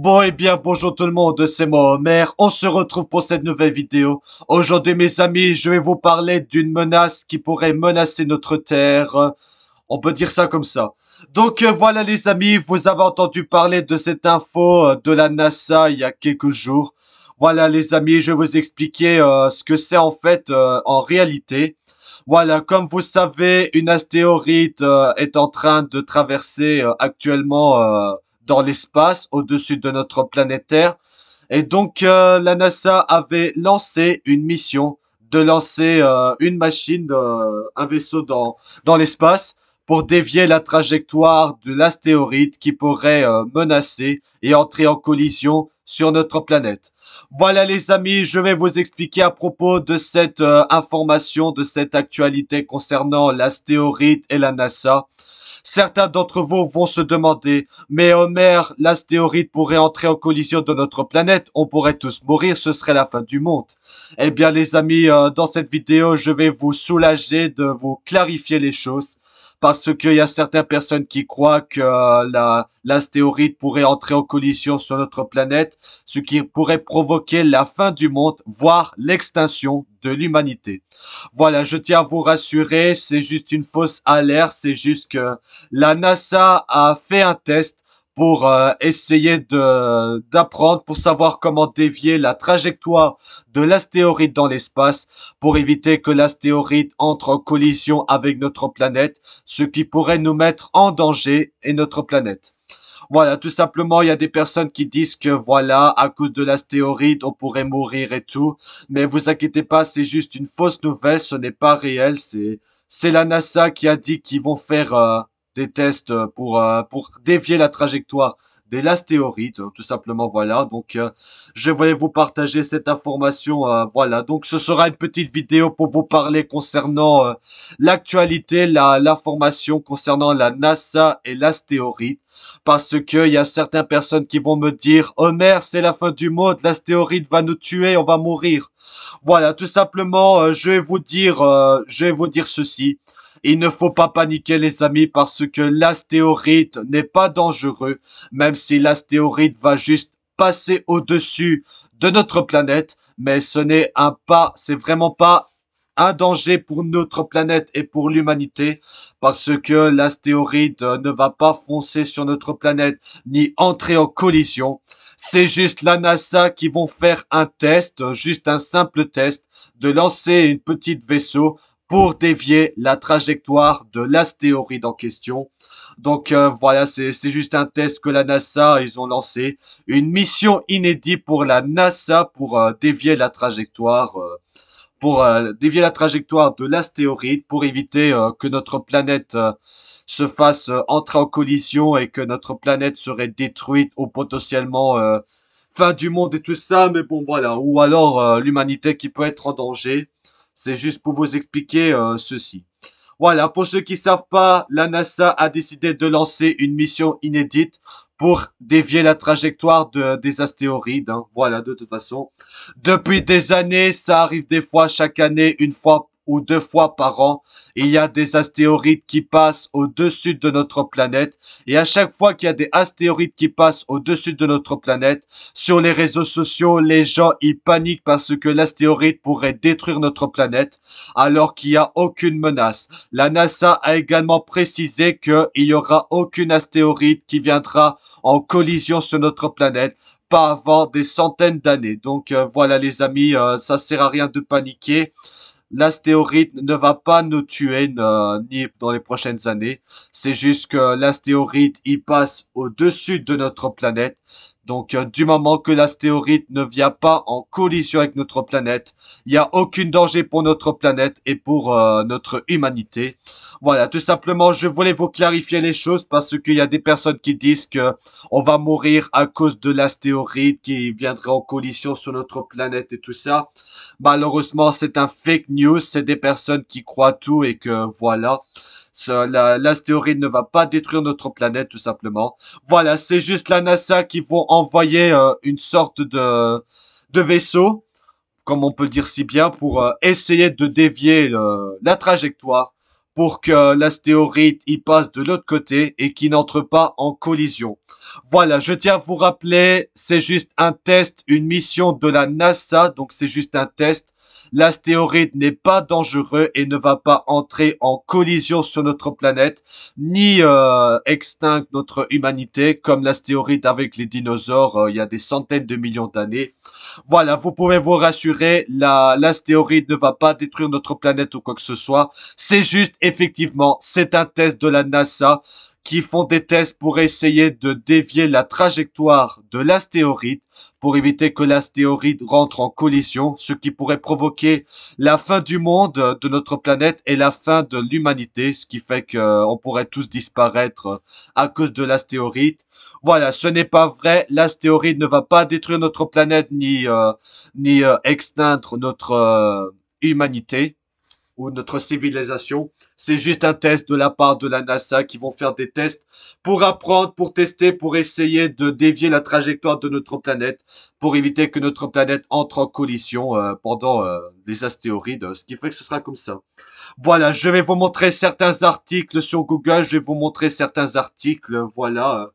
Bon et eh bien bonjour tout le monde, c'est moi Homer, on se retrouve pour cette nouvelle vidéo. Aujourd'hui mes amis, je vais vous parler d'une menace qui pourrait menacer notre Terre. On peut dire ça comme ça. Donc euh, voilà les amis, vous avez entendu parler de cette info euh, de la NASA il y a quelques jours. Voilà les amis, je vais vous expliquer euh, ce que c'est en fait en réalité. Voilà, comme vous savez, une astéroïde est en train de traverser actuellement dans l'espace, au-dessus de notre planète Terre. Et donc, euh, la NASA avait lancé une mission de lancer euh, une machine, euh, un vaisseau dans, dans l'espace pour dévier la trajectoire de l'astéroïde qui pourrait menacer et entrer en collision sur notre planète. Voilà les amis, je vais vous expliquer à propos de cette information, de cette actualité concernant l'astéroïde et la NASA. Certains d'entre vous vont se demander, mais Homer, l'astéroïde pourrait entrer en collision de notre planète, on pourrait tous mourir, ce serait la fin du monde. Eh bien les amis, euh, dans cette vidéo, je vais vous soulager de vous clarifier les choses parce qu'il y a certaines personnes qui croient que euh, la, l'astéroïde pourrait entrer en collision sur notre planète, ce qui pourrait provoquer la fin du monde, voire l'extinction de l'humanité. Voilà, je tiens à vous rassurer, c'est juste une fausse alerte, c'est juste que la NASA a fait un test pour euh, essayer de d'apprendre, pour savoir comment dévier la trajectoire de l'astéroïde dans l'espace, pour éviter que l'astéroïde entre en collision avec notre planète, ce qui pourrait nous mettre en danger et notre planète. Voilà, tout simplement, il y a des personnes qui disent que voilà, à cause de l'astéroïde, on pourrait mourir et tout. Mais vous inquiétez pas, c'est juste une fausse nouvelle, ce n'est pas réel, c'est, c'est la NASA qui a dit qu'ils vont faire, euh, des tests euh, pour euh, pour dévier la trajectoire des lastéorites, euh, tout simplement, voilà. Donc, je voulais vous partager cette information, voilà. Donc, ce sera une petite vidéo pour vous parler concernant l'actualité, la l'information concernant la NASA et l'astéorite. Parce que y a certaines personnes qui vont me dire, Homer, oh, c'est la fin du monde, l'astéorite va nous tuer, on va mourir. Voilà, tout simplement, je vais vous dire, je vais vous dire ceci. Il ne faut pas paniquer les amis parce que l'astéroïde n'est pas dangereux, même si l'astéroïde va juste passer au-dessus de notre planète, mais ce n'est un pas, c'est vraiment pas un danger pour notre planète et pour l'humanité parce que l'astéroïde ne va pas foncer sur notre planète ni entrer en collision. C'est juste la NASA qui vont faire un test, juste un simple test, de lancer une petite vaisseau pour dévier la trajectoire de l'astéroïde en question. Donc euh, voilà, c'est juste un test que la NASA, ils ont lancé. Une mission inédite pour la NASA pour euh, dévier la trajectoire. Euh, pour dévier la trajectoire de l'astéroïde pour éviter que notre planète se fasse entrer en collision et que notre planète serait détruite ou potentiellement fin du monde et tout ça mais bon voilà ou alors l'humanité qui peut être en danger c'est juste pour vous expliquer euh, ceci. Voilà, pour ceux qui savent pas, la NASA a décidé de lancer une mission inédite pour dévier la trajectoire de, des astéroïdes. Hein. Voilà, de toute façon. Depuis des années, ça arrive des fois chaque année, une fois ou deux fois par an, il y a des astéroïdes qui passent au-dessus de notre planète. Et à chaque fois qu'il y a des astéroïdes qui passent au-dessus de notre planète, sur les réseaux sociaux, les gens ils paniquent parce que l'astéroïde pourrait détruire notre planète alors qu'il n'y a aucune menace. La NASA a également précisé qu'il n'y aura aucune astéroïde qui viendra en collision sur notre planète pas avant des centaines d'années. Donc euh, voilà les amis, euh, ça sert à rien de paniquer. L'astéorite ne va pas nous tuer euh, ni dans les prochaines années. C'est juste que l'astéorite, il passe au-dessus de notre planète. Donc euh, du moment que l'astéroïde ne vient pas en collision avec notre planète, il n'y a aucun danger pour notre planète et pour euh, notre humanité. Voilà, tout simplement, je voulais vous clarifier les choses parce qu'il y a des personnes qui disent que on va mourir à cause de l'astéroïde qui viendrait en collision sur notre planète et tout ça. Malheureusement, c'est un fake news, c'est des personnes qui croient tout et que voilà. L'astéroïde ne va pas détruire notre planète, tout simplement. Voilà, c'est juste la NASA qui vont envoyer euh, une sorte de, vaisseau, comme on peut dire si bien, pour euh, essayer de dévier la trajectoire pour que l'astéroïde y passe de l'autre côté et qu'il n'entre pas en collision. Voilà, je tiens à vous rappeler, c'est juste un test, une mission de la NASA, donc c'est juste un test. L'astéroïde n'est pas dangereux et ne va pas entrer en collision sur notre planète, ni euh, notre humanité, comme l'astéroïde avec les dinosaures euh, il y a des centaines de millions d'années. Voilà, vous pouvez vous rassurer, l'astéroïde ne va pas détruire notre planète ou quoi que ce soit. C'est juste, effectivement, c'est un test de la NASA qui font des tests pour essayer de dévier la trajectoire de l'astéroïde pour éviter que l'astéroïde rentre en collision, ce qui pourrait provoquer la fin du monde de notre planète et la fin de l'humanité, ce qui fait qu'on euh, pourrait tous disparaître euh, à cause de l'astéroïde. Voilà, ce n'est pas vrai, l'astéroïde ne va pas détruire notre planète ni, euh, ni euh, notre euh, humanité ou notre civilisation. C'est juste un test de la part de la NASA qui vont faire des tests pour apprendre, pour tester, pour essayer de dévier la trajectoire de notre planète, pour éviter que notre planète entre en collision euh, pendant euh, les astéroïdes, ce qui fait que ce sera comme ça. Voilà, je vais vous montrer certains articles sur Google, je vais vous montrer certains articles, voilà.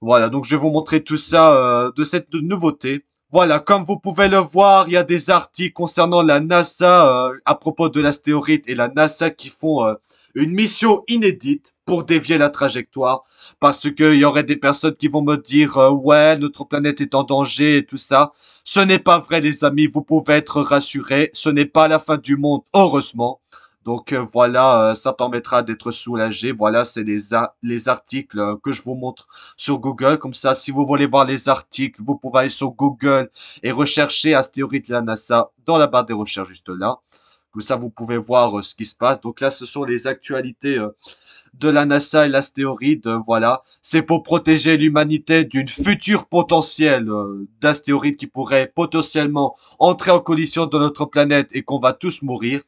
Voilà, donc je vais vous montrer tout ça euh, de cette nouveauté. Voilà, comme vous pouvez le voir, il y a des articles concernant la NASA euh, à propos de l'astéroïde et la NASA qui font euh, une mission inédite pour dévier la trajectoire. Parce qu'il y aurait des personnes qui vont me dire euh, Ouais, notre planète est en danger et tout ça. Ce n'est pas vrai les amis, vous pouvez être rassurés, ce n'est pas la fin du monde, heureusement. Donc euh, voilà, euh, ça permettra d'être soulagé. Voilà, c'est les, les articles euh, que je vous montre sur Google. Comme ça, si vous voulez voir les articles, vous pouvez aller sur Google et rechercher astéroïde de la NASA dans la barre des recherches juste là. Comme ça, vous pouvez voir ce qui se passe. Donc là, ce sont les actualités de la NASA et l'astéroïde, voilà. C'est pour protéger l'humanité d'une future potentielle euh, d'astéroïdes qui pourrait potentiellement entrer en collision de notre planète et qu'on va tous mourir.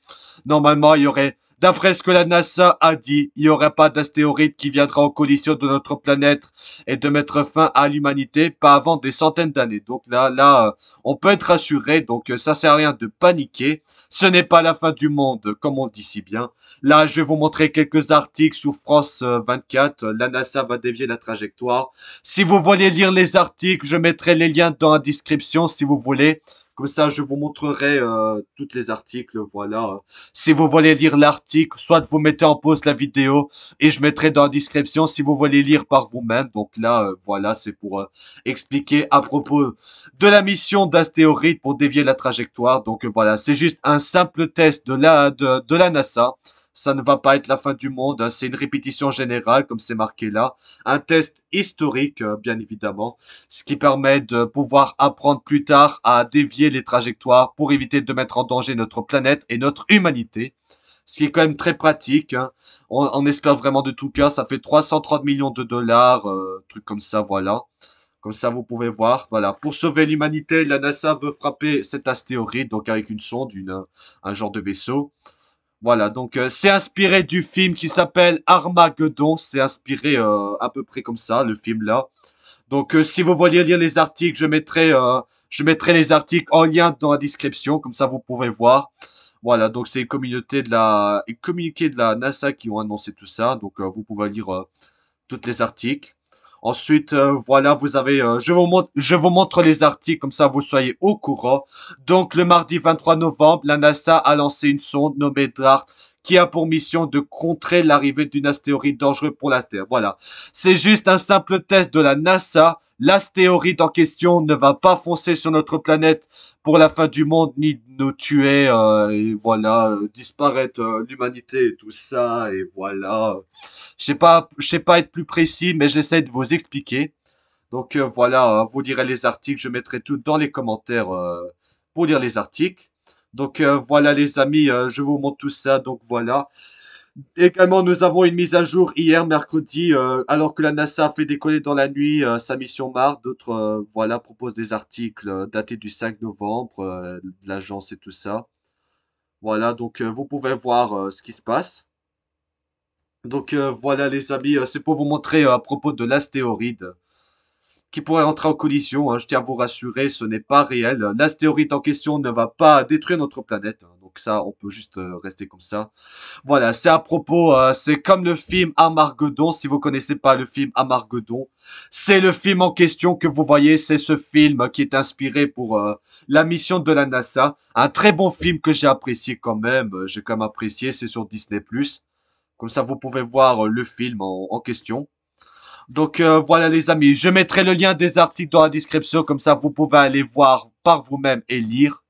Normalement, il y aurait D'après ce que la NASA a dit, il n'y aura pas d'astéroïde qui viendra en collision de notre planète et de mettre fin à l'humanité, pas avant des centaines d'années. Donc là, là, euh, on peut être rassuré, donc euh, ça sert à rien de paniquer. Ce n'est pas la fin du monde, comme on dit si bien. Là, je vais vous montrer quelques articles sur France 24. Euh, la NASA va dévier la trajectoire. Si vous voulez lire les articles, je mettrai les liens dans la description si vous voulez. Comme ça, je vous montrerai euh, tous les articles. Voilà. Si vous voulez lire l'article, soit vous mettez en pause la vidéo et je mettrai dans la description si vous voulez lire par vous-même. Donc là, euh, voilà, c'est pour euh, expliquer à propos de la mission d'astéroïde pour dévier la trajectoire. Donc voilà, c'est juste un simple test de la de, de la NASA. Ça ne va pas être la fin du monde, hein. c'est une répétition générale comme c'est marqué là. Un test historique, euh, bien évidemment, ce qui permet de pouvoir apprendre plus tard à dévier les trajectoires pour éviter de mettre en danger notre planète et notre humanité. Ce qui est quand même très pratique. Hein. On, espère vraiment de tout cas, Ça fait 330 millions de dollars, euh, truc comme ça, voilà. Comme ça, vous pouvez voir. Voilà. Pour sauver l'humanité, la NASA veut frapper cet astéroïde, donc avec une sonde, un genre de vaisseau. Voilà, donc euh, c'est inspiré du film qui s'appelle Armageddon. C'est inspiré euh, à peu près comme ça, le film là. Donc euh, si vous voulez lire les articles, je mettrai, je mettrai les articles en lien dans la description, comme ça vous pouvez voir. Voilà, donc c'est une communauté de la, communiqué de la NASA qui ont annoncé tout ça. Donc vous pouvez lire tous les articles. Ensuite, euh, voilà, vous avez, euh, je, vous montre, je vous montre les articles, comme ça vous soyez au courant. Donc, le mardi 23 novembre, la NASA a lancé une sonde nommée qui a pour mission de contrer l'arrivée d'une astéroïde dangereuse pour la Terre. Voilà. C'est juste un simple test de la NASA. L'astéroïde en question ne va pas foncer sur notre planète pour la fin du monde, ni nous tuer, euh, et voilà, euh, disparaître euh, l'humanité et tout ça, et voilà. Je sais pas, je sais pas être plus précis, mais j'essaie de vous expliquer. Donc voilà, hein, vous lirez les articles, je mettrai tout dans les commentaires pour lire les articles. Donc euh, voilà les amis, euh, je vous montre tout ça, donc voilà. Également, nous avons une mise à jour hier, mercredi, euh, alors que la NASA a fait décoller dans la nuit sa mission Mars. D'autres, voilà, proposent des articles datés du 5 novembre, de l'agence et tout ça. Voilà, donc vous pouvez voir ce qui se passe. Donc voilà les amis, c'est pour vous montrer à propos de l'astéroïde qui pourrait entrer en collision. Hein. Je tiens à vous rassurer, ce n'est pas réel. L'astéroïde en question ne va pas détruire notre planète. Hein. Donc ça, on peut juste euh, rester comme ça. Voilà, c'est à propos, euh, c'est comme le film Amargedon. Si vous connaissez pas le film Amargedon, c'est le film en question que vous voyez. C'est ce film qui est inspiré pour euh, la mission de la NASA. Un très bon film que j'ai apprécié quand même. J'ai quand même apprécié, c'est sur Disney+. Comme ça, vous pouvez voir le film en question. Donc euh, voilà les amis, je mettrai le lien des articles dans la description, comme ça vous pouvez aller voir par vous-même et lire.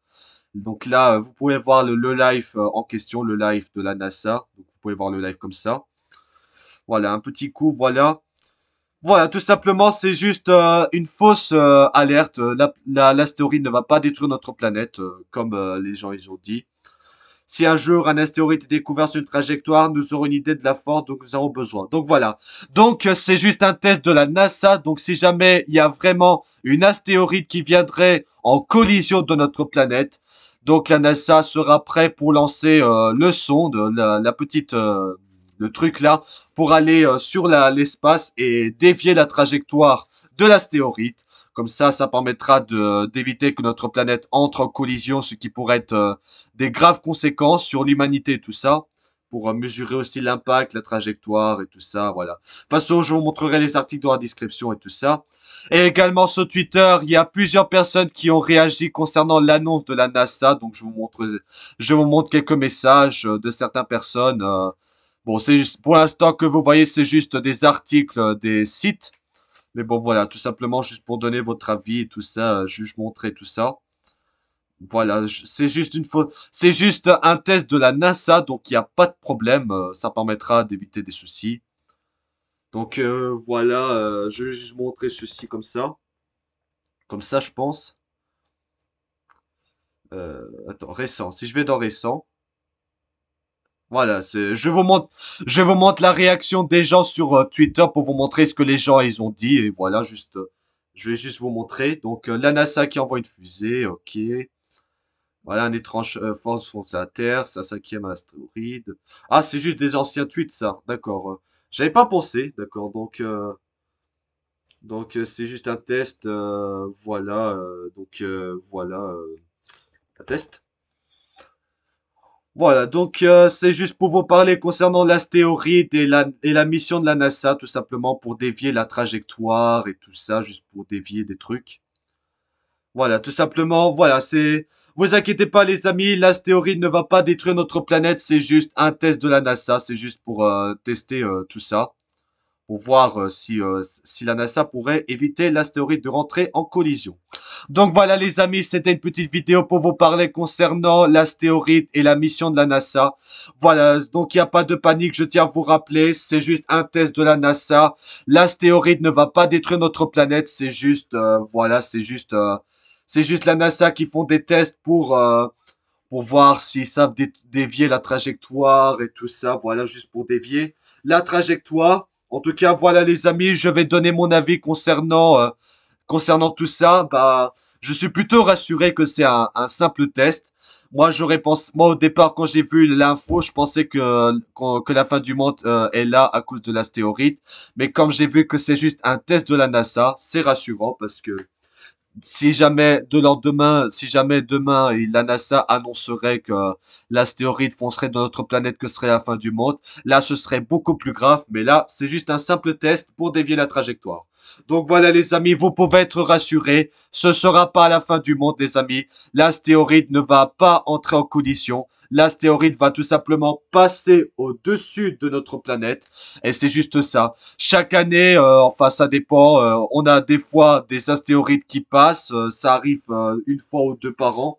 Donc là, euh, vous pouvez voir le, live euh, en question, le live de la NASA. Donc vous pouvez voir le live comme ça. Voilà, un petit coup, voilà. Voilà, tout simplement, c'est juste une fausse alerte. La la, la, ne va pas détruire notre planète, comme les gens ils ont dit. Si un jour un astéroïde est découvert sur une trajectoire, nous aurons une idée de la force dont nous avons besoin. Donc voilà. Donc euh, c'est juste un test de la NASA. Donc si jamais il y a vraiment une astéroïde qui viendrait en collision de notre planète, donc la NASA sera prête pour lancer euh, le sonde, la, la petite euh, le truc là, pour aller sur l'espace et dévier la trajectoire de l'astéroïde. Comme ça, ça permettra d'éviter que notre planète entre en collision, ce qui pourrait être euh, des graves conséquences sur l'humanité, tout ça pour euh, mesurer aussi l'impact, la trajectoire et tout ça, voilà. De toute façon, je vous montrerai les articles dans la description et tout ça. Et également sur Twitter, il y a plusieurs personnes qui ont réagi concernant l'annonce de la NASA, donc je vous montre, je vous montre quelques messages euh, de certaines personnes. Bon, c'est juste, pour l'instant que vous voyez, c'est juste des articles des sites mais bon, voilà, tout simplement, juste pour donner votre avis et tout ça, euh, juste montrer tout ça. Voilà, c'est juste une faute. C'est juste un test de la NASA, donc il n'y a pas de problème. Euh, ça permettra d'éviter des soucis. Donc euh, voilà, je vais juste montrer ceci comme ça. Comme ça, je pense. attends, récent. Si je vais dans récent, voilà, je vous montre, je vous montre la réaction des gens sur euh, Twitter pour vous montrer ce que les gens ils ont dit et voilà juste, euh, je vais juste vous montrer. Donc euh, la NASA qui envoie une fusée, ok. Voilà, un étrange force fonce à terre, sa cinquième astéroïde. Ah, c'est juste des anciens tweets ça, d'accord. J'avais pas pensé, d'accord. Donc donc c'est juste un test, voilà, donc voilà, un test. Voilà, donc euh, c'est juste pour vous parler concernant l'astéroïde et la, et la mission de la NASA, tout simplement pour dévier la trajectoire et tout ça, juste pour dévier des trucs. Voilà, tout simplement, voilà, c'est... Vous inquiétez pas les amis, l'astéroïde ne va pas détruire notre planète, c'est juste un test de la NASA, c'est juste pour euh, tester euh, tout ça pour voir euh, euh, si, la NASA pourrait éviter l'astéroïde de rentrer en collision. Donc voilà les amis, c'était une petite vidéo pour vous parler concernant l'astéroïde et la mission de la NASA. Voilà, donc il n'y a pas de panique, je tiens à vous rappeler, c'est juste un test de la NASA. L'astéroïde ne va pas détruire notre planète, c'est juste, euh, voilà, c'est juste, c'est juste la NASA qui font des tests pour... pour voir s'ils savent dévier la trajectoire et tout ça, voilà, juste pour dévier la trajectoire. En tout cas, voilà les amis, je vais donner mon avis concernant, euh, concernant tout ça. Bah, je suis plutôt rassuré que c'est un, simple test. Moi, j'aurais moi au départ, quand j'ai vu l'info, je pensais que, que, la fin du monde euh, est là à cause de l'astéroïde. Mais comme j'ai vu que c'est juste un test de la NASA, c'est rassurant parce que si jamais de lendemain, si jamais demain la NASA annoncerait que l'astéroïde foncerait dans notre planète, que serait la fin du monde, là ce serait beaucoup plus grave. Mais là, c'est juste un simple test pour dévier la trajectoire. Donc voilà les amis, vous pouvez être rassurés, ce sera pas la fin du monde les amis. L'astéroïde ne va pas entrer en collision, l'astéroïde va tout simplement passer au-dessus de notre planète. Et c'est juste ça. Chaque année, euh, enfin ça dépend, euh, on a des fois des astéroïdes qui passent, euh, ça arrive une fois ou deux par an.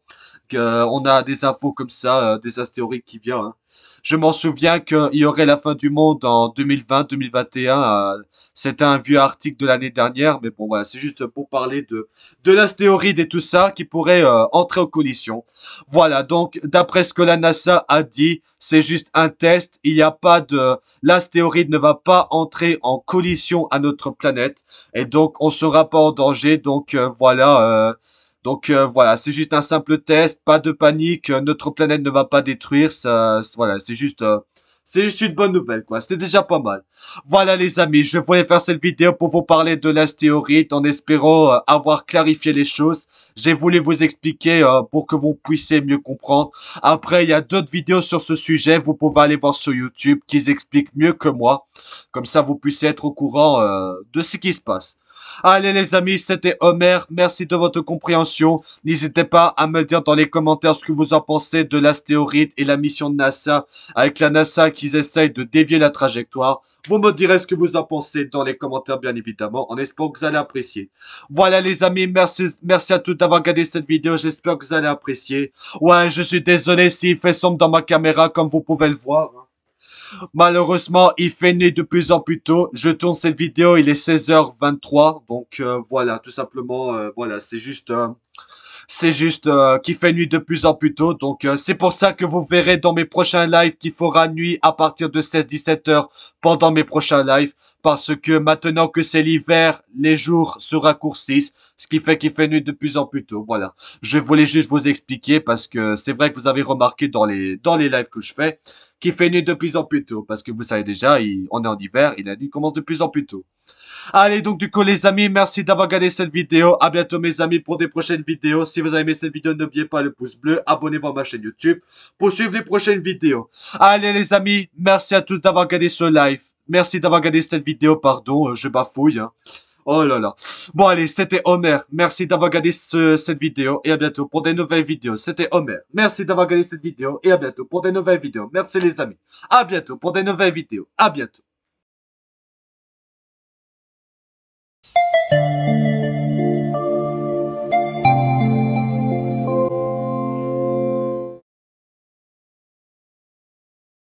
Euh, on a des infos comme ça, euh, des astéroïdes qui viennent. Hein. Je m'en souviens qu'il y aurait la fin du monde en 2020-2021. Euh, c'était un vieux article de l'année dernière, mais bon, voilà, c'est juste pour parler de, de l'astéroïde et tout ça qui pourrait entrer en collision. Voilà, donc, d'après ce que la NASA a dit, c'est juste un test. Il n'y a pas de... L'astéroïde ne va pas entrer en collision à notre planète. Et donc, on ne sera pas en danger. Donc, voilà... Donc euh, voilà, c'est juste un simple test, pas de panique, euh, notre planète ne va pas détruire, ça, voilà, c'est juste, euh, c'est juste une bonne nouvelle quoi, c'est déjà pas mal. Voilà les amis, je voulais faire cette vidéo pour vous parler de l'astéorite en espérant avoir clarifié les choses. J'ai voulu vous expliquer pour que vous puissiez mieux comprendre. Après, il y a d'autres vidéos sur ce sujet, vous pouvez aller voir sur YouTube qui expliquent mieux que moi. Comme ça, vous puissiez être au courant de ce qui se passe. Allez les amis, c'était Homer. Merci de votre compréhension. N'hésitez pas à me dire dans les commentaires ce que vous en pensez de l'astéroïde et la mission de NASA. Avec la NASA qui essaye de dévier la trajectoire. Vous me direz ce que vous en pensez dans les commentaires bien évidemment. En espérant que vous allez apprécier. Voilà les amis, merci, merci à tous d'avoir regardé cette vidéo. J'espère que vous allez apprécier. Ouais, je suis désolé s'il fait sombre dans ma caméra comme vous pouvez le voir. Malheureusement, il fait nuit de plus en plus tôt. Je tourne cette vidéo, il est 16h23. Donc euh, voilà, tout simplement, euh, voilà, c'est juste... Euh, c'est juste qu'il fait nuit de plus en plus tôt. Donc c'est pour ça que vous verrez dans mes prochains lives qu'il fera nuit à partir de 16-17 h pendant mes prochains lives. Parce que maintenant que c'est l'hiver, les jours se raccourcissent. Ce qui fait qu'il fait nuit de plus en plus tôt. Voilà. Je voulais juste vous expliquer parce que c'est vrai que vous avez remarqué dans les, dans les lives que je fais qui fait nuit de plus en plus tôt. Parce que vous savez déjà, on est en hiver et la nuit commence de plus en plus tôt. Allez, donc du coup, les amis, merci d'avoir regardé cette vidéo. À bientôt, mes amis, pour des prochaines vidéos. Si vous avez aimé cette vidéo, n'oubliez pas le pouce bleu, abonnez-vous à ma chaîne YouTube pour suivre les prochaines vidéos. Allez, les amis, merci à tous d'avoir regardé ce live. Merci d'avoir regardé cette vidéo, pardon, euh, je bafouille. Hein. Oh là là. Bon allez, c'était Homer. Merci d'avoir regardé cette vidéo et à bientôt pour des nouvelles vidéos. C'était Homer. Merci d'avoir regardé cette vidéo et à bientôt pour des nouvelles vidéos. Merci les amis. À bientôt pour des nouvelles vidéos. À bientôt.